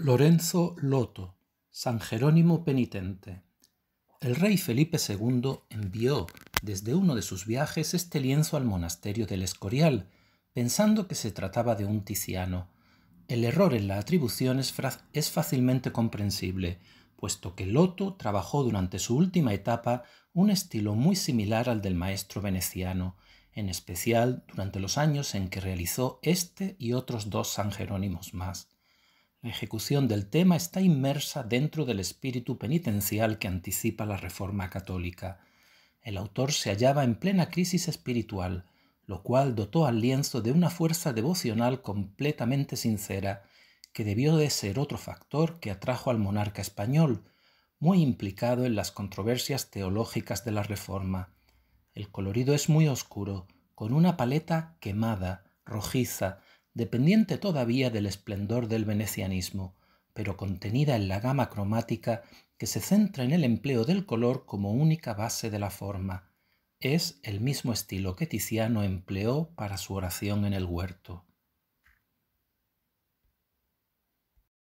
Lorenzo Loto, San Jerónimo Penitente. El rey Felipe II envió desde uno de sus viajes este lienzo al monasterio del Escorial, pensando que se trataba de un Tiziano. El error en la atribución es, fácilmente comprensible, puesto que Loto trabajó durante su última etapa un estilo muy similar al del maestro veneciano, en especial durante los años en que realizó este y otros dos San Jerónimos más ejecución del tema está inmersa dentro del espíritu penitencial que anticipa la Reforma Católica. El autor se hallaba en plena crisis espiritual, lo cual dotó al lienzo de una fuerza devocional completamente sincera, que debió de ser otro factor que atrajo al monarca español, muy implicado en las controversias teológicas de la Reforma. El colorido es muy oscuro, con una paleta quemada, rojiza, dependiente todavía del esplendor del venecianismo, pero contenida en la gama cromática que se centra en el empleo del color como única base de la forma. Es el mismo estilo que Tiziano empleó para su oración en el huerto.